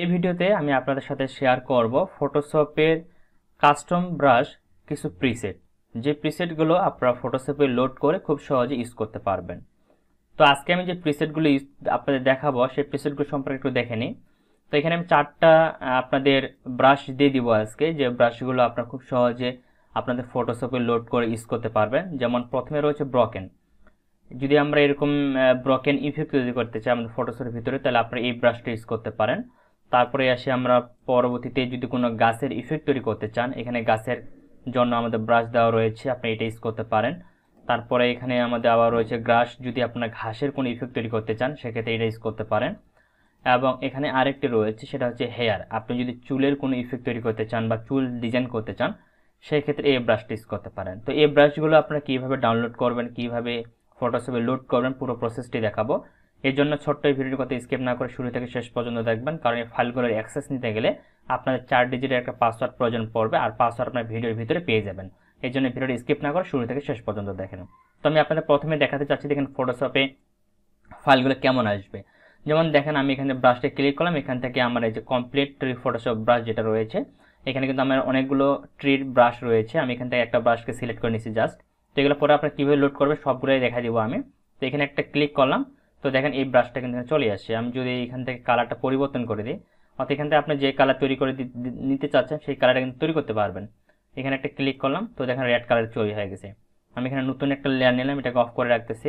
এই ভিডিওতে আমি আপনাদের সাথে শেয়ার করব ফটোশপের কাস্টম ব্রাশ কিছু প্রিসেট যে প্রিসেটগুলো আপনারা ফটোশপে লোড করে খুব সহজে ইউজ করতে পারবেন তো আজকে আমি যে প্রিসেটগুলো আপনাদের দেখাবো সেই প্রিসেটগুলো সম্পর্কে একটু দেখে নিই তো এখানে আমি চারটা আপনাদের ব্রাশ দিয়ে দিব আজকে যে ব্রাশগুলো আপনারা খুব সহজে আপনাদের ফটোশপে লোড করে ইউজ করতে পারবেন যেমন প্রথমে রয়েছে ব্রকেন যদি আমরা এরকম ব্রকেন ইফেক্ট তৈরি করতে চাই আমাদের ফটোশপের ভিতরে তাহলে আপনারা এই ব্রাশটা ইউজ করতে পারেন তারপরে আসে আমরা পরবর্তীতে যদি কোনো গাছের ইফেক্ট তৈরি করতে চান এখানে গাছের জন্য আমাদের ব্রাশ দেওয়া রয়েছে আপনি এটা ইউজ করতে পারেন তারপরে এখানে আমাদের আবার রয়েছে গ্রাস যদি আপনার ঘাসের কোনো ইফেক্ট তৈরি করতে চান সেক্ষেত্রে এটা ইউজ করতে পারেন এবং এখানে আরেকটি রয়েছে সেটা হচ্ছে হেয়ার আপনি যদি চুলের কোনো ইফেক্ট তৈরি করতে চান বা চুল ডিজাইন করতে চান সেই ক্ষেত্রে এই ব্রাশটি ইউজ করতে পারেন তো এই ব্রাশগুলো আপনারা কীভাবে ডাউনলোড করবেন কীভাবে ফটোশপে লোড করবেন পুরো প্রসেসটি দেখাবো এর জন্য ছোট্ট এই ভিডিওটির কথা স্কিপ না করে শুরু থেকে শেষ পর্যন্ত দেখবেন কারণ এই ফাইলগুলোর অ্যাক্সেস নিতে গেলে আপনাদের চার ডিজিটের একটা পাসওয়ার্ড প্রয়োজন পড়বে আর পাসওয়ার্ড আপনার ভিডিওর ভিতরে পেয়ে যাবেন এই জন্য ভিডিওটি স্কিপ না করে শুরু থেকে শেষ পর্যন্ত দেখেন তো আমি আপনাদের প্রথমে দেখাতে চাচ্ছি দেখেন ফটোশপে ফাইলগুলো কেমন আসবে যেমন দেখেন আমি এখানে ব্রাশটা ক্লিক করলাম এখান থেকে আমার এই যে কমপ্লিট ট্রি ফটোশপ ব্রাশ যেটা রয়েছে এখানে কিন্তু আমার অনেকগুলো ট্রির ব্রাশ রয়েছে আমি এখান থেকে একটা ব্রাশকে সিলেক্ট করে নিয়েছি জাস্ট তো এগুলো পরে আপনার কীভাবে লোড করবে সবগুলোই দেখা দিব আমি তো এখানে একটা ক্লিক করলাম তো দেখেন এই ব্রাশটা কিন্তু চলে আসছে আমি যদি এখান থেকে কালারটা পরিবর্তন করে দিই অর্থাৎ এখান থেকে আপনি যে কালার তৈরি করে নিতে চাচ্ছেন সেই কালারটা কিন্তু তৈরি করতে পারবেন এখানে একটা ক্লিক করলাম তো দেখেন রেড কালার তৈরি হয়ে গেছে আমি এখানে নতুন একটা লেয়ার নিলাম এটাকে অফ করে রাখতেছি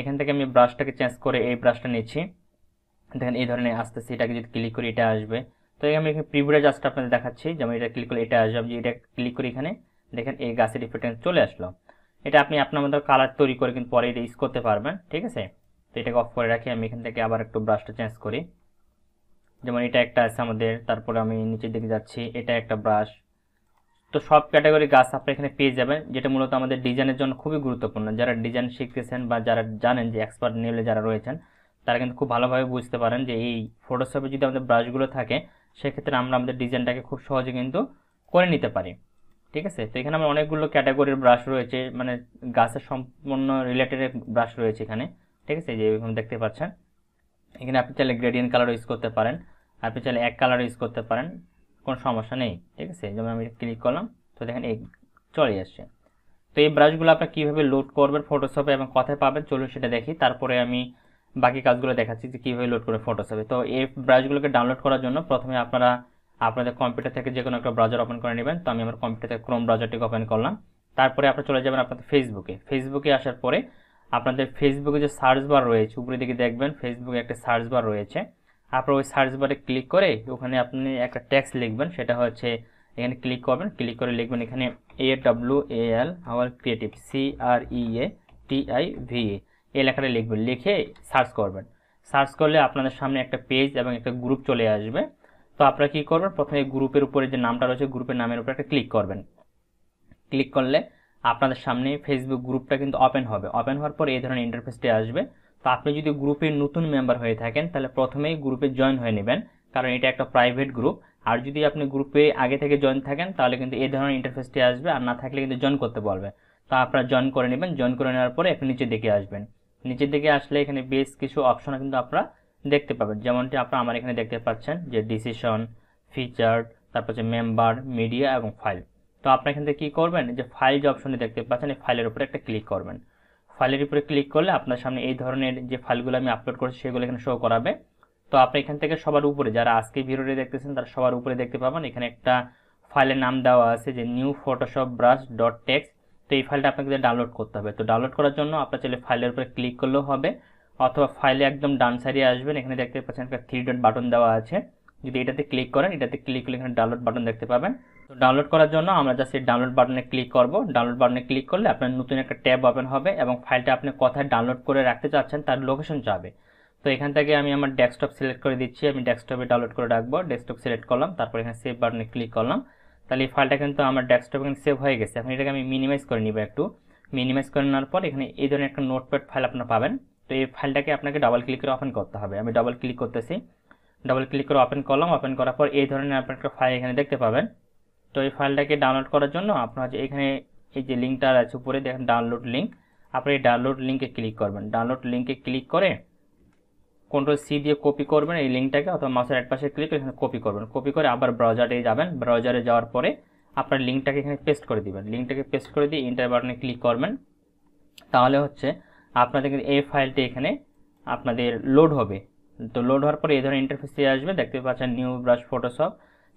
এখান থেকে আমি ব্রাশটাকে চেঞ্জ করে এই ব্রাশটা নিচ্ছি দেখেন এই ধরনের আসতেছে এটাকে যদি ক্লিক করি এটা আসবে তো আমি এখানে প্রিভিউটা জাস্ট আপনাদের দেখাচ্ছি যেমন এটা ক্লিক করে এটা আসবে আমি এটা ক্লিক করি এখানে দেখেন এই গাছের রিফ্লেকশন চলে আসলো এটা আপনি আপনার মতো কালার তৈরি করে কিন্তু পরে এটা ইউজ করতে পারবেন ঠিক আছে তো এটাকে অফ করে রাখি আমি এখান থেকে আবার একটু ব্রাশটা চেঞ্জ করি যেমন এটা একটা আছে আমাদের তারপরে আমি নিচের দিকে যাচ্ছি এটা একটা ব্রাশ তো সব ক্যাটাগরি গাছ আপনি এখানে পেয়ে যাবেন যেটা মূলত আমাদের ডিজাইনের জন্য খুবই গুরুত্বপূর্ণ যারা ডিজাইন শিখতেছেন বা যারা জানেন যে এক্সপার্ট লেভেলে যারা রয়েছেন তারা কিন্তু খুব ভালোভাবে বুঝতে পারেন যে এই ফটোশপে যদি আমাদের ব্রাশগুলো থাকে সেক্ষেত্রে আমরা আমাদের ডিজাইনটাকে খুব সহজে কিন্তু করে নিতে পারি ঠিক আছে তো এখানে আমার অনেকগুলো ক্যাটাগরির ব্রাশ রয়েছে মানে গাছের সম্পূর্ণ রিলেটেড ব্রাশ রয়েছে এখানে ঠিক আছে যে এরকম দেখতে পাচ্ছেন এখানে আপনি চাইলে গ্রেডিয়েন্ট কালারও ইউজ করতে পারেন আপনি চাইলে এক কালারও ইউজ করতে পারেন কোনো সমস্যা নেই ঠিক আছে যেমন আমি ক্লিক করলাম তো দেখেন এই চলে আসছে তো এই ব্রাশগুলো আপনার কীভাবে লোড করবেন ফটোশপে এবং কথায় পাবেন চলুন সেটা দেখি তারপরে আমি বাকি কাজগুলো দেখাচ্ছি যে কীভাবে লোড করবেন ফটোশপে তো এই ব্রাশগুলোকে ডাউনলোড করার জন্য প্রথমে আপনারা আপনাদের কম্পিউটার থেকে যে কোনো একটা ব্রাউজার ওপেন করে নেবেন তো আমি আমার কম্পিউটার থেকে ক্রোম ব্রাউজারটিকে ওপেন করলাম তারপরে আপনারা চলে যাবেন আপনাদের ফেসবুকে ফেসবুকে আসার পরে আপনাদের ফেসবুকে যে সার্চ বার রয়েছে উপরে দিকে দেখবেন ফেসবুকে একটা সার্চ বার রয়েছে আপনার ওই সার্চ বারে ক্লিক করে ওখানে আপনি একটা ট্যাক্স লিখবেন সেটা হচ্ছে এখানে ক্লিক করবেন ক্লিক করে লিখবেন এখানে A W A L our creative C R E A T I V A এই লেখাটা লিখবেন লিখে সার্চ করবেন সার্চ করলে আপনাদের সামনে একটা পেজ এবং একটা গ্রুপ চলে আসবে তো আপনারা কী করবেন প্রথমে গ্রুপের উপরে যে নামটা রয়েছে গ্রুপের নামের উপরে একটা ক্লিক করবেন ক্লিক করলে আপনাদের সামনে ফেসবুক গ্রুপটা কিন্তু ওপেন হবে ওপেন হওয়ার পর এই ধরনের ইন্টারফেসটি আসবে তো আপনি যদি গ্রুপের নতুন মেম্বার হয়ে থাকেন তাহলে প্রথমেই গ্রুপে জয়েন হয়ে নেবেন কারণ এটা একটা প্রাইভেট গ্রুপ আর যদি আপনি গ্রুপে আগে থেকে জয়েন থাকেন তাহলে কিন্তু এই ধরনের ইন্টারফেসটি আসবে আর না থাকলে কিন্তু জয়েন করতে পারবে তো আপনারা জয়েন করে নেবেন জয়েন করে নেওয়ার পরে একটু নিচের দিকে আসবেন নিচের দিকে আসলে এখানে বেশ কিছু অপশন কিন্তু আপনারা দেখতে পাবেন যেমনটি আপনারা আমার এখানে দেখতে পাচ্ছেন যে ডিসিশন ফিচার তারপর হচ্ছে মেম্বার মিডিয়া এবং ফাইল তো আপনি এখান থেকে কী করবেন যে ফাইল যে অপশনে দেখতে পাচ্ছেন এই ফাইলের উপরে একটা ক্লিক করবেন ফাইলের উপরে ক্লিক করলে আপনার সামনে এই ধরনের যে ফাইলগুলো আমি আপলোড করেছি সেগুলো এখানে শো করাবে তো আপনি এখান থেকে সবার উপরে যারা আজকে ভিডিওটি দেখতেছেন তারা সবার উপরে দেখতে পাবেন এখানে একটা ফাইলের নাম দেওয়া আছে যে new Photoshop brush dot text তো এই ফাইলটা আপনাকে ডাউনলোড করতে হবে তো ডাউনলোড করার জন্য আপনার চাইলে ফাইলের উপরে ক্লিক করলেও হবে অথবা ফাইলে একদম ডান সাইডে আসবেন এখানে দেখতে পাচ্ছেন একটা থ্রি ডট বাটন দেওয়া আছে যদি এটাতে ক্লিক করেন এটাতে ক্লিক করলে এখানে ডাউনলোড বাটন দেখতে পাবেন তো ডাউনলোড করার জন্য আমরা জাস্ট এই ডাউনলোড বাটনে ক্লিক করব ডাউনলোড বাটনে ক্লিক করলে আপনার নতুন একটা ট্যাব ওপেন হবে এবং ফাইলটা আপনি কোথায় ডাউনলোড করে রাখতে চাচ্ছেন তার লোকেশন যাবে তো এখান থেকে আমি আমার ডেস্কটপ সিলেক্ট করে দিচ্ছি আমি ডেস্কটপে ডাউনলোড করে রাখবো ডেস্কটপ সিলেক্ট করলাম তারপর এখানে সেভ বাটনে ক্লিক করলাম তাহলে এই ফাইলটা কিন্তু আমার ডেস্কটপে কিন্তু সেভ হয়ে গেছে এখন এটাকে আমি মিনিমাইজ করে নিব একটু মিনিমাইজ করে নেওয়ার পর এখানে এই ধরনের একটা নোটপ্যাড ফাইল আপনার পাবেন তো এই ফাইলটাকে আপনাকে ডাবল ক্লিক করে ওপেন করতে হবে আমি ডাবল ক্লিক করতেছি ডাবল ক্লিক করে ওপেন করলাম ওপেন করার পর এই ধরনের আপনার একটা ফাইল এখানে দেখতে পাবেন তো এই ফাইলটাকে ডাউনলোড করার জন্য আপনার যে এখানে এই যে লিঙ্কটা আছে উপরে দেখেন ডাউনলোড লিঙ্ক আপনি এই ডাউনলোড লিঙ্কে ক্লিক করবেন ডাউনলোড লিঙ্কে ক্লিক করে কন্ট্রোল সি দিয়ে কপি করবেন এই লিঙ্কটাকে অথবা মাসের এক পাশে ক্লিক এখানে কপি করবেন কপি করে আবার ব্রাউজারে যাবেন ব্রাউজারে যাওয়ার পরে আপনার লিঙ্কটাকে এখানে পেস্ট করে দিবেন লিঙ্কটাকে পেস্ট করে দিয়ে ইন্টার বাটনে ক্লিক করবেন তাহলে হচ্ছে আপনাদের কিন্তু এই ফাইলটি এখানে আপনাদের লোড হবে তো লোড হওয়ার পরে এই ধরনের ইন্টারফেস দিয়ে আসবে দেখতে পাচ্ছেন new brush Photoshop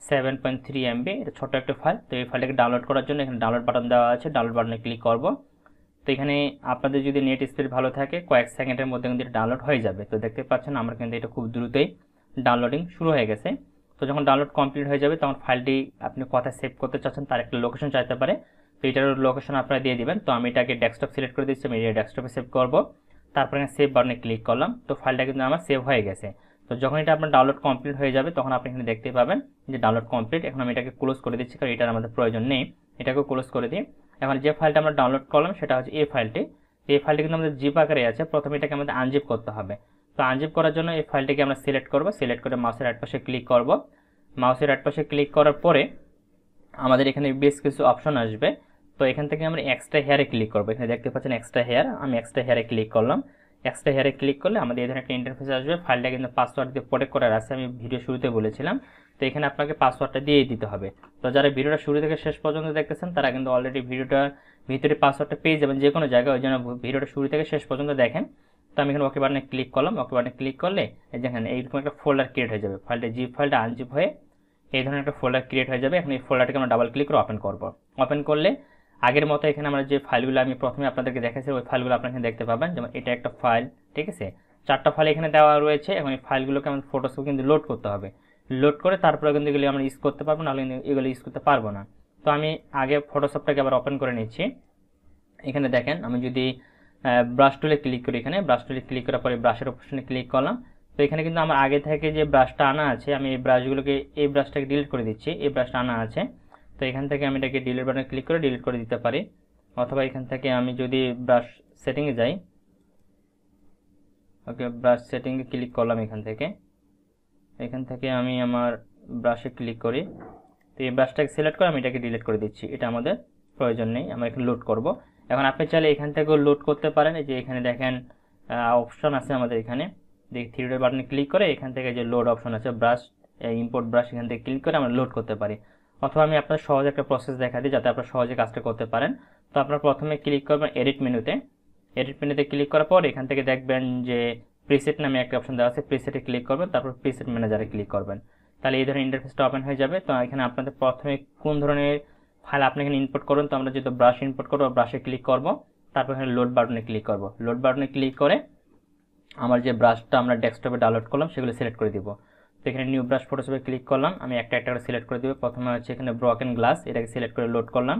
seven point three MB এটা ছোটো একটা ফাইল তো এই ফাইলটাকে ডাউনলোড করার জন্য এখানে ডাউনলোড বাটন দেওয়া আছে ডাউনলোড বাটনে ক্লিক করব তো এখানে আপনাদের যদি নেট স্পিড ভালো থাকে কয়েক সেকেন্ডের মধ্যে কিন্তু এটা ডাউনলোড হয়ে যাবে তো দেখতে পাচ্ছেন আমার কিন্তু এটা খুব দ্রুতই ডাউনলোডিং শুরু হয়ে গেছে তো যখন ডাউনলোড কমপ্লিট হয়ে যাবে তখন ফাইলটি আপনি কথা সেভ করতে চাচ্ছেন তার একটা লোকেশন চাইতে পারে তো এটার লোকেশন আপনারা দিয়ে দেবেন তো আমি এটাকে ডেস্কটপ সিলেক্ট করে দিচ্ছি আমি এটা ডেস্কটপে সেভ করব তারপরে সেভ বাটনে ক্লিক করলাম তো ফাইলটা কিন্তু আমার সেভ হয়ে গেছে তো যখন এটা আপনার ডাউনলোড কমপ্লিট হয়ে যাবে তখন আপনি এখানে দেখতে পাবেন যে ডাউনলোড কমপ্লিট এখন আমি এটাকে ক্লোজ করে দিচ্ছি কারণ এটার আমাদের প্রয়োজন নেই এটাকে ক্লোজ করে দিই এখন যে ফাইলটা আমরা ডাউনলোড করলাম সেটা হচ্ছে এই ফাইলটি এই ফাইলটি কিন্তু আমাদের জিপ আকারে আছে প্রথমে এটাকে আমাদের আনজিপ করতে হবে তো আনজিপ করার জন্য এই ফাইলটিকে আমরা সিলেক্ট করব সিলেক্ট করে মাউসের এক পাশে ক্লিক করব মাউসের এক পাশে ক্লিক করার পরে আমাদের এখানে বেশ কিছু অপশন আসবে তো এখান থেকে আমরা এক্সট্রা হেয়ারে ক্লিক করবো এখানে দেখতে পাচ্ছেন এক্সট্রা হেয়ার আমি এক্সট্রা হেয়ারে ক্লিক করলাম এক্সট্রা হেয়ারে ক্লিক করলে আমাদের এই ধরনের একটা ইন্টারফেস আসবে ফাইলটা কিন্তু পাসওয়ার্ড দিয়ে প্রোটেক্ট করার আছে আমি ভিডিও শুরুতে বলেছিলাম তো এখানে আপনাকে পাসওয়ার্ডটা দিয়ে দিতে হবে তো যারা ভিডিওটা শুরু থেকে শেষ পর্যন্ত দেখতেছেন তারা কিন্তু অলরেডি ভিডিওটার ভিতরে পাসওয়ার্ডটা পেয়ে যাবেন যে কোনো জায়গায় ওই জন্য ভিডিওটা শুরু থেকে শেষ পর্যন্ত দেখেন তো আমি এখানে ওকে বাটনে ক্লিক করলাম ওকে বাটনে ক্লিক করলে দেখেন এইরকম একটা ফোল্ডার ক্রিয়েট হয়ে যাবে ফাইলটা জিপ ফাইলটা আনজিপ হয়ে এই ধরনের একটা ফোল্ডার ক্রিয়েট হয়ে যাবে এখন এই ফোল্ডারটাকে আমরা ডাবল ক্লিক করে ওপেন করবো ওপেন করলে আগের মতো এখানে আমরা যে ফাইলগুলো আমি প্রথমে আপনাদেরকে দেখাচ্ছি ওই ফাইলগুলো আপনারা এখানে দেখতে পাবেন যেমন এটা একটা ফাইল ঠিক আছে চারটা ফাইল এখানে দেওয়া রয়েছে এখন এই ফাইলগুলোকে আমাদের ফটোশপ কিন্তু লোড করতে হবে লোড করে তারপরে কিন্তু এগুলি আমরা ইউজ করতে পারবো নাহলে কিন্তু এগুলো ইউজ করতে পারবো না তো আমি আগে ফটোশপটাকে আবার ওপেন করে নিচ্ছি এখানে দেখেন আমি যদি ব্রাশ টুলে ক্লিক করি এখানে ব্রাশ টুলে ক্লিক করার পরে ব্রাশের অপশনে ক্লিক করলাম তো এখানে কিন্তু আমার আগে থেকে যে ব্রাশটা আনা আছে আমি এই ব্রাশগুলোকে এই ব্রাশটাকে ডিলিট করে দিচ্ছি এই ব্রাশটা আনা আছে তো এখান থেকে আমি এটাকে ডিলিট বাটনে ক্লিক করে ডিলিট করে দিতে পারি অথবা এখান থেকে আমি যদি ব্রাশ সেটিংয়ে যাই ওকে ব্রাশ সেটিংয়ে ক্লিক করলাম এখান থেকে এখান থেকে আমি আমার ব্রাশে ক্লিক করি তো এই ব্রাশটাকে সিলেক্ট করে আমি এটাকে ডিলিট করে দিচ্ছি এটা আমাদের প্রয়োজন নেই আমরা এখানে লোড করব এখন আপনি চাইলে এখান থেকেও লোড করতে পারেন যে এখানে দেখেন অপশন আছে আমাদের এখানে দেখি থ্রিডার বাটনে ক্লিক করে এখান থেকে যে লোড অপশন আছে ব্রাশ ইম্পোর্ট ব্রাশ এখান থেকে ক্লিক করে আমরা লোড করতে পারি অথবা আমি আপনার সহজ একটা প্রসেস দেখা দিই যাতে আপনার সহজে কাজটা করতে পারেন তো আপনার প্রথমে ক্লিক করবেন এডিট মেনুতে এডিট মেনুতে ক্লিক করার পর এখান থেকে দেখবেন যে প্রিসেট নামে একটা অপশন দেওয়া আছে প্রিসেটে ক্লিক করবেন তারপর প্রিসেট ম্যানেজারে ক্লিক করবেন তাহলে এই ধরনের ইন্টারফেসটা ওপেন হয়ে যাবে তো এখানে আপনাদের প্রথমে কোন ধরনের ফাইল আপনি এখানে ইনপুট করুন তো আমরা যেহেতু ব্রাশ ইনপুট করবো ব্রাশে ক্লিক করব তারপর এখানে লোড বাটনে ক্লিক করব লোড বাটনে ক্লিক করে আমার যে ব্রাশটা আমরা ডেস্কটপে ডাউনলোড করলাম সেগুলো সিলেক্ট করে দিব এখানে নিউ ব্রাশ ফটোশপে ক্লিক করলাম আমি একটা একটা করে সিলেক্ট করে দেবো প্রথমে হচ্ছে এখানে ব্রক অ্যান্ড গ্লাস এটাকে সিলেক্ট করে লোড করলাম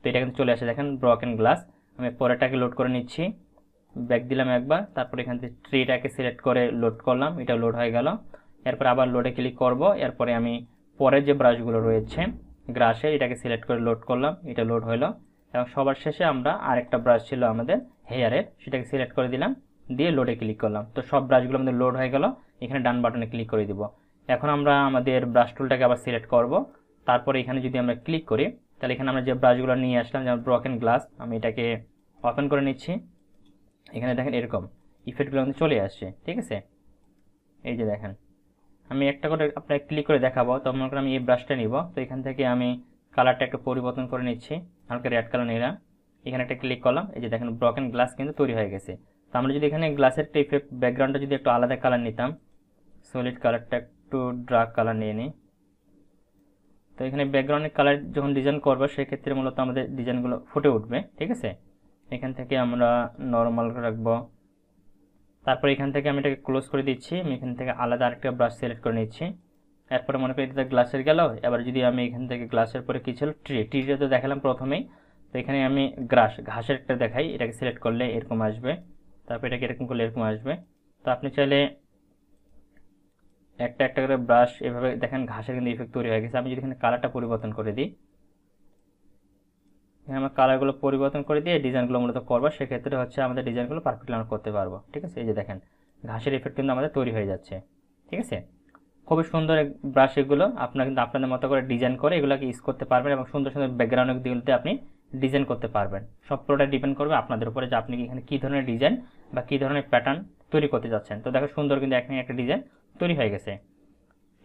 তো এটা কিন্তু চলে আসে দেখেন ব্রক অ্যান্ড গ্লাস আমি পরেরটাকে লোড করে নিচ্ছি ব্যাক দিলাম একবার তারপর এখান থেকে ট্রিটাকে সিলেক্ট করে লোড করলাম এটা লোড হয়ে গেল এরপর আবার লোডে ক্লিক করব এরপরে আমি পরের যে ব্রাশগুলো রয়েছে গ্রাসের এটাকে সিলেক্ট করে লোড করলাম এটা লোড হলো এবং সবার শেষে আমরা আরেকটা ব্রাশ ছিল আমাদের হেয়ারের সেটাকে সিলেক্ট করে দিলাম দিয়ে লোডে ক্লিক করলাম তো সব ব্রাশগুলো আমাদের লোড হয়ে গেল এখানে ডান বাটনে ক্লিক করে দিব এখন আমরা আমাদের ব্রাশ টুলটাকে আবার সিলেক্ট করব তারপরে এখানে যদি আমরা ক্লিক করি তাহলে এখানে আমরা যে ব্রাশগুলো নিয়ে আসলাম যেমন ব্রকেন গ্লাস আমি এটাকে ওপেন করে নিচ্ছি এখানে দেখেন এরকম ইফেক্টগুলো কিন্তু চলে আসছে ঠিক আছে এই যে দেখেন আমি একটা করে আপনাকে ক্লিক করে দেখাবো তো মনে করেন আমি এই ব্রাশটা নিব তো এখান থেকে আমি কালারটা একটু পরিবর্তন করে নিচ্ছি হালকা রেড কালার নিলাম এখানে একটা ক্লিক করলাম এই যে দেখেন ব্রকেন গ্লাস কিন্তু তৈরি হয়ে গেছে তো আমরা যদি এখানে গ্লাসের একটা ইফেক্ট ব্যাকগ্রাউন্ডটা যদি একটু আলাদা কালার নিতাম সলিড কালারটা একটু ড্রাক কালার নিয়ে নিই তো এখানে ব্যাকগ্রাউন্ডের কালার যখন ডিজাইন করবো সেক্ষেত্রে মূলত আমাদের ডিজাইনগুলো ফুটে উঠবে ঠিক আছে এখান থেকে আমরা নর্মাল রাখবো তারপর এখান থেকে আমি এটাকে ক্লোজ করে দিচ্ছি আমি এখান থেকে আলাদা আরেকটা ব্রাশ সিলেক্ট করে নিচ্ছি এরপরে মনে করি এটা গ্লাসের গেল এবার যদি আমি এখান থেকে গ্লাসের পরে কী ছিল ট্রি ট্রিটা তো দেখালাম প্রথমেই তো এখানে আমি গ্রাস ঘাসের একটা দেখাই এটাকে সিলেক্ট করলে এরকম আসবে তারপর এটাকে এরকম করলে এরকম আসবে তো আপনি চাইলে একটা একটা করে ব্রাশ এভাবে দেখেন ঘাসের কিন্তু ইফেক্ট তৈরি হয়ে গেছে আমি যদি এখানে কালারটা পরিবর্তন করে দিই এখানে আমরা কালারগুলো পরিবর্তন করে দিয়ে ডিজাইনগুলো মূলত করবো সেক্ষেত্রে হচ্ছে আমাদের ডিজাইনগুলো পারফেক্টলি আমরা করতে পারবো ঠিক আছে এই যে দেখেন ঘাসের ইফেক্ট কিন্তু আমাদের তৈরি হয়ে যাচ্ছে ঠিক আছে খুবই সুন্দর ব্রাশ এগুলো আপনার কিন্তু আপনাদের মতো করে ডিজাইন করে এগুলোকে ইউজ করতে পারবেন এবং সুন্দর সুন্দর ব্যাকগ্রাউন্ডের দিকে আপনি ডিজাইন করতে পারবেন সব পুরোটা ডিপেন্ড করবে আপনাদের উপরে যে আপনি এখানে কী ধরনের ডিজাইন বা কী ধরনের প্যাটার্ন তৈরি করতে যাচ্ছেন তো দেখো সুন্দর কিন্তু এখানে একটা ডিজাইন তৈরি হয়ে গেছে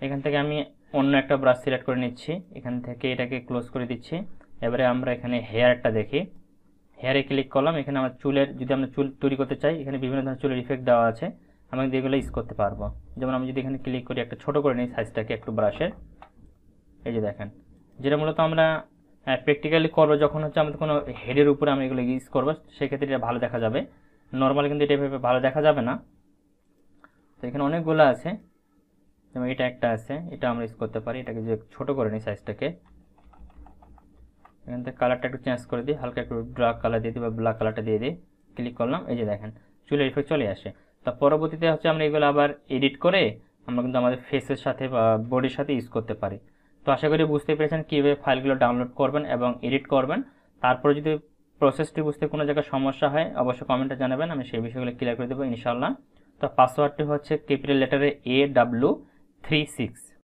এখান থেকে আমি অন্য একটা ব্রাশ সিলেক্ট করে নিচ্ছি এখান থেকে এটাকে ক্লোজ করে দিচ্ছি এবারে আমরা এখানে হেয়ারটা দেখি হেয়ারে ক্লিক করলাম এখানে আমার চুলের যদি আমরা চুল তৈরি করতে চাই এখানে বিভিন্ন ধরনের চুলের ইফেক্ট দেওয়া আছে আমি এগুলো ইউজ করতে পারবো যেমন আমি যদি এখানে ক্লিক করি একটা ছোট করে নিই সাইজটাকে একটু ব্রাশের এই যে দেখেন যেটা মূলত আমরা প্র্যাকটিক্যালি করবো যখন হচ্ছে আমাদের কোনো হেডের উপরে আমি এগুলো ইউজ করবো সেক্ষেত্রে এটা ভালো দেখা যাবে নর্মাল কিন্তু এটা এভাবে ভালো দেখা যাবে না তো এখানে অনেকগুলো আছে যেমন এটা একটা আছে এটা আমরা ইউজ করতে পারি এটাকে যে ছোটো করে নিই সাইজটাকে এখান থেকে কালারটা একটু চেঞ্জ করে দিই হালকা একটু ব্ল্যাক কালার দিয়ে দিই বা ব্ল্যাক কালারটা দিয়ে দিই ক্লিক করলাম এই যে দেখেন চুলের ইফেক্ট চলে আসে তা পরবর্তীতে হচ্ছে আমরা এগুলো আবার এডিট করে আমরা কিন্তু আমাদের ফেসের সাথে বা বডির সাথে ইউজ করতে পারি তো আশা করি বুঝতে পেরেছেন কীভাবে ফাইলগুলো ডাউনলোড করবেন এবং এডিট করবেন তারপরে যদি প্রসেসটি বুঝতে কোনো জায়গায় সমস্যা হয় অবশ্যই কমেন্টে জানাবেন আমি সেই বিষয়গুলো ক্লিয়ার করে দেবো ইনশাল্লাহ তার পাসওয়ার্ডটি হচ্ছে ক্যাপিটাল লেটারে এ ডাব্লু থ্রি সিক্স